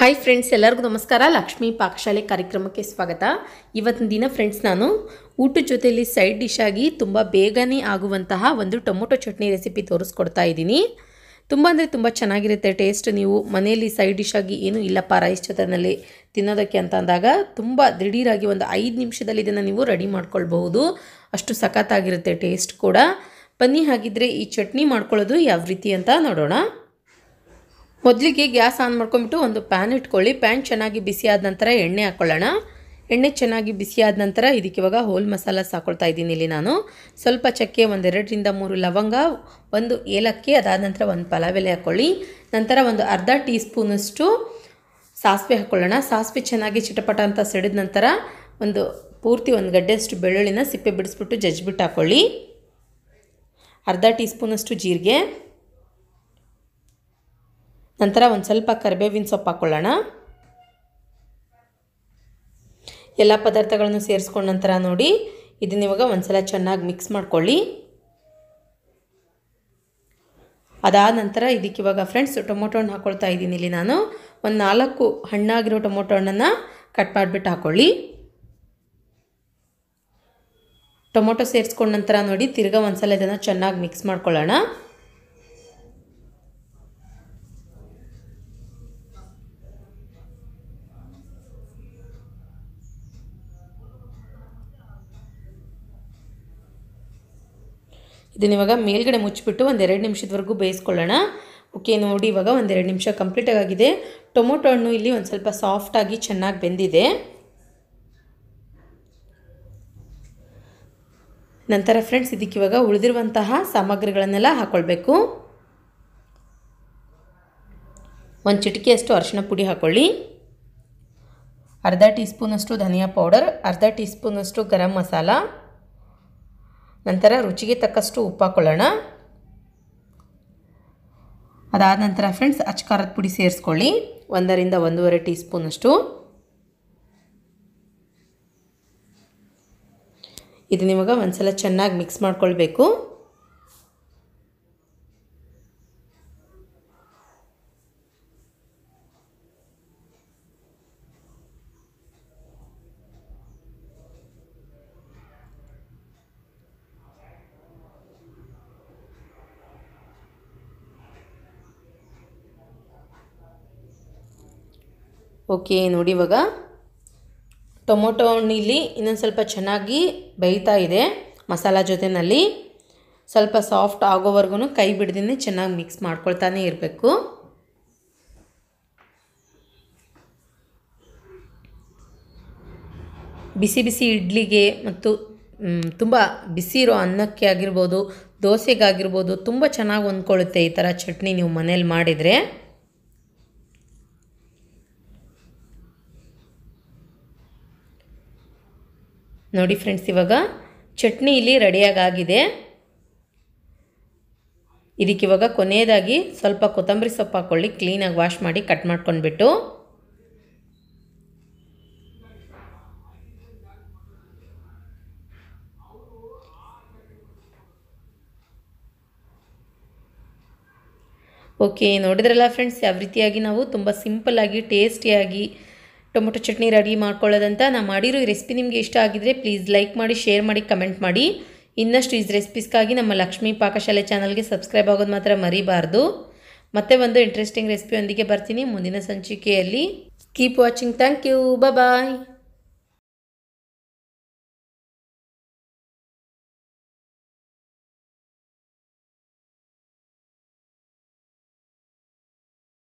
hi friends ಎಲ್ಲರಿಗೂ ನಮಸ್ಕಾರ ಲಕ್ಷ್ಮೀ ಪಾಕಶಾಲೆ ಕಾರ್ಯಕ್ರಮಕ್ಕೆ ಸ್ವಾಗತ ಇವತ್ತಿನ ದಿನ ಫ್ರೆಂಡ್ಸ್ ನಾನು ಊಟದ ಜೊತೆಯಲ್ಲಿ ಸೈಡ್ ಡಿಶ್ ಆಗಿ ತುಂಬ ಬೇಗನೆ ಆಗುವಂತಹ ಒಂದು ಟೊಮೊಟೊ ಚಟ್ನಿ ರೆಸಿಪಿ ತೋರಿಸ್ಕೊಡ್ತಾ ಇದ್ದೀನಿ ತುಂಬ ಅಂದರೆ ತುಂಬ ಚೆನ್ನಾಗಿರುತ್ತೆ ಟೇಸ್ಟ್ ನೀವು ಮನೆಯಲ್ಲಿ ಸೈಡ್ ಡಿಶ್ ಆಗಿ ಏನೂ ಇಲ್ಲಪ್ಪ ರೈಸ್ ಜೊತೆನಲ್ಲಿ ತಿನ್ನೋದಕ್ಕೆ ಅಂತ ಅಂದಾಗ ತುಂಬ ದೃಢೀರಾಗಿ ಒಂದು ಐದು ನಿಮಿಷದಲ್ಲಿ ಇದನ್ನು ನೀವು ರೆಡಿ ಮಾಡ್ಕೊಳ್ಬಹುದು ಅಷ್ಟು ಸಖತ್ತಾಗಿರುತ್ತೆ ಟೇಸ್ಟ್ ಕೂಡ ಬನ್ನಿ ಹಾಗಿದ್ದರೆ ಈ ಚಟ್ನಿ ಮಾಡ್ಕೊಳ್ಳೋದು ಯಾವ ರೀತಿ ಅಂತ ನೋಡೋಣ ಮೊದಲಿಗೆ ಗ್ಯಾಸ್ ಆನ್ ಮಾಡ್ಕೊಂಬಿಟ್ಟು ಒಂದು ಪ್ಯಾನ್ ಇಟ್ಕೊಳ್ಳಿ ಪ್ಯಾನ್ ಚೆನ್ನಾಗಿ ಬಿಸಿ ಆದ ನಂತರ ಎಣ್ಣೆ ಹಾಕ್ಕೊಳ್ಳೋಣ ಎಣ್ಣೆ ಚೆನ್ನಾಗಿ ಬಿಸಿ ಆದ ನಂತರ ಇದಕ್ಕೆ ಇವಾಗ ಹೋಲ್ ಮಸಾಲ ಸಾಕೊಳ್ತಾ ಇದ್ದೀನಿ ಇಲ್ಲಿ ನಾನು ಸ್ವಲ್ಪ ಚಕ್ಕೆ ಒಂದೆರಡರಿಂದ ಮೂರು ಲವಂಗ ಒಂದು ಏಲಕ್ಕಿ ಅದಾದ ನಂತರ ಒಂದು ಪಲಾವ್ ಎಲೆ ಹಾಕ್ಕೊಳ್ಳಿ ನಂತರ ಒಂದು ಅರ್ಧ ಟೀ ಸ್ಪೂನಷ್ಟು ಸಾಸಿವೆ ಹಾಕ್ಕೊಳ್ಳೋಣ ಸಾಸಿವೆ ಚೆನ್ನಾಗಿ ಚಿಟಪಟ ಅಂತ ಸೆಡಿದ ನಂತರ ಒಂದು ಪೂರ್ತಿ ಒಂದು ಗಡ್ಡೆಯಷ್ಟು ಬೆಳ್ಳುಳ್ಳಿನ ಸಿಪ್ಪೆ ಬಿಡಿಸ್ಬಿಟ್ಟು ಜಜ್ಜಿಬಿಟ್ಟು ಹಾಕ್ಕೊಳ್ಳಿ ಅರ್ಧ ಟೀ ಸ್ಪೂನಷ್ಟು ಜೀರಿಗೆ ನಂತರ ಒಂದು ಸ್ವಲ್ಪ ಕರಿಬೇವಿನ ಸೊಪ್ಪು ಹಾಕ್ಕೊಳ್ಳೋಣ ಎಲ್ಲ ಪದಾರ್ಥಗಳನ್ನು ಸೇರಿಸ್ಕೊಂಡ ನಂತರ ನೋಡಿ ಇದನ್ನ ಇವಾಗ ಒಂದ್ಸಲ ಚೆನ್ನಾಗಿ ಮಿಕ್ಸ್ ಮಾಡ್ಕೊಳ್ಳಿ ಅದಾದ ನಂತರ ಇದಕ್ಕೆ ಇವಾಗ ಫ್ರೆಂಡ್ಸ್ ಟೊಮೊಟೊ ಹಣ್ಣು ಹಾಕ್ಕೊಳ್ತಾ ಇದ್ದೀನಿ ಇಲ್ಲಿ ನಾನು ಒಂದು ನಾಲ್ಕು ಹಣ್ಣಾಗಿರೋ ಟೊಮೊಟೊ ಹಣ್ಣನ್ನು ಕಟ್ ಮಾಡಿಬಿಟ್ಟು ಹಾಕ್ಕೊಳ್ಳಿ ಟೊಮೊಟೊ ಸೇರಿಸ್ಕೊಂಡ ನಂತರ ನೋಡಿ ತಿರ್ಗಾ ಒಂದ್ಸಲ ಇದನ್ನು ಚೆನ್ನಾಗಿ ಮಿಕ್ಸ್ ಮಾಡ್ಕೊಳ್ಳೋಣ ಇದನ್ನು ಇವಾಗ ಮೇಲ್ಗಡೆ ಮುಚ್ಚಿಬಿಟ್ಟು ಒಂದೆರಡು ನಿಮಿಷದವರೆಗೂ ಬೇಯಿಸ್ಕೊಳ್ಳೋಣ ಓಕೆ ನೋಡಿ ಇವಾಗ ಒಂದೆರಡು ನಿಮಿಷ ಕಂಪ್ಲೀಟಾಗಿದೆ ಆಗಿದೆ ಟೊಮೊಟೊ ಹಣ್ಣು ಇಲ್ಲಿ ಒಂದು ಸ್ವಲ್ಪ ಸಾಫ್ಟಾಗಿ ಚೆನ್ನಾಗಿ ಬೆಂದಿದೆ ನಂತರ ಫ್ರೆಂಡ್ಸ್ ಇದಕ್ಕೆ ಇವಾಗ ಉಳಿದಿರುವಂತಹ ಸಾಮಗ್ರಿಗಳನ್ನೆಲ್ಲ ಹಾಕ್ಕೊಳ್ಬೇಕು ಒಂದು ಚಿಟಿಕೆಯಷ್ಟು ಅರಿಶಿನ ಪುಡಿ ಹಾಕ್ಕೊಳ್ಳಿ ಅರ್ಧ ಟೀ ಸ್ಪೂನಷ್ಟು ಧನಿಯಾ ಪೌಡರ್ ಅರ್ಧ ಟೀ ಸ್ಪೂನಷ್ಟು ಗರಂ ಮಸಾಲ ನಂತರ ರುಚಿಗೆ ತಕ್ಕಷ್ಟು ಉಪ್ಪು ಹಾಕ್ಕೊಳ್ಳೋಣ ಅದಾದ ನಂತರ ಫ್ರೆಂಡ್ಸ್ ಅಚ್ಕಾರದ ಪುಡಿ ಸೇರಿಸ್ಕೊಳ್ಳಿ ಒಂದರಿಂದ ಒಂದೂವರೆ ಟೀ ಸ್ಪೂನಷ್ಟು ಇದು ನಿಮಗೆ ಒಂದ್ಸಲ ಚೆನ್ನಾಗಿ ಮಿಕ್ಸ್ ಮಾಡ್ಕೊಳ್ಬೇಕು ಓಕೆ ನೋಡಿ ಇವಾಗ ಟೊಮೊಟೊ ಹಣ್ಣಿಲಿ ಇನ್ನೊಂದು ಸ್ವಲ್ಪ ಚೆನ್ನಾಗಿ ಬೇಯ್ತಾ ಇದೆ ಮಸಾಲ ಜೊತೆಯಲ್ಲಿ ಸ್ವಲ್ಪ ಸಾಫ್ಟ್ ಆಗೋವರೆಗೂ ಕೈ ಬಿಡ್ದೇ ಚೆನ್ನಾಗಿ ಮಿಕ್ಸ್ ಮಾಡ್ಕೊಳ್ತಾನೆ ಇರಬೇಕು ಬಿಸಿ ಬಿಸಿ ಇಡ್ಲಿಗೆ ಮತ್ತು ತುಂಬ ಬಿಸಿ ಇರೋ ಅನ್ನಕ್ಕೆ ಆಗಿರ್ಬೋದು ದೋಸೆಗಾಗಿರ್ಬೋದು ತುಂಬ ಚೆನ್ನಾಗಿ ಹೊಂದ್ಕೊಳ್ಳುತ್ತೆ ಈ ಥರ ಚಟ್ನಿ ನೀವು ಮನೇಲಿ ಮಾಡಿದರೆ ನೋಡಿ ಫ್ರೆಂಡ್ಸ್ ಇವಾಗ ಚಟ್ನಿ ಇಲ್ಲಿ ರೆಡಿಯಾಗಿ ಇದಕ್ಕೆ ಇವಾಗ ಕೊನೆಯದಾಗಿ ಸ್ವಲ್ಪ ಕೊತ್ತಂಬರಿ ಸೊಪ್ಪು ಹಾಕ್ಕೊಳ್ಳಿ ಕ್ಲೀನಾಗಿ ವಾಶ್ ಮಾಡಿ ಕಟ್ ಮಾಡ್ಕೊಂಡ್ಬಿಟ್ಟು ಓಕೆ ನೋಡಿದ್ರಲ್ಲ ಫ್ರೆಂಡ್ಸ್ ಯಾವ ರೀತಿಯಾಗಿ ನಾವು ತುಂಬ ಸಿಂಪಲ್ಲಾಗಿ ಟೇಸ್ಟಿಯಾಗಿ ಟೊಮೊಟೊ ಚಟ್ನಿ ರೆಡಿ ಮಾಡ್ಕೊಳ್ಳೋದಂತ ನಾನು ಮಾಡಿರೋ ಈ ರೆಸಿಪಿ ನಿಮಗೆ ಇಷ್ಟ ಆಗಿದರೆ ಪ್ಲೀಸ್ ಲೈಕ್ ಮಾಡಿ ಶೇರ್ ಮಾಡಿ ಕಮೆಂಟ್ ಮಾಡಿ ಇನ್ನಷ್ಟು ಈ ರೆಸಿಪೀಸ್ಗಾಗಿ ನಮ್ಮ ಲಕ್ಷ್ಮೀ ಪಾಕಶಾಲೆ ಚಾನಲ್ಗೆ ಸಬ್ಸ್ಕ್ರೈಬ್ ಆಗೋದು ಮಾತ್ರ ಮರಿಬಾರ್ದು ಮತ್ತೆ ಒಂದು ಇಂಟ್ರೆಸ್ಟಿಂಗ್ ರೆಸಿಪಿಯೊಂದಿಗೆ ಬರ್ತೀನಿ ಮುಂದಿನ ಸಂಚಿಕೆಯಲ್ಲಿ keep watching thank you bye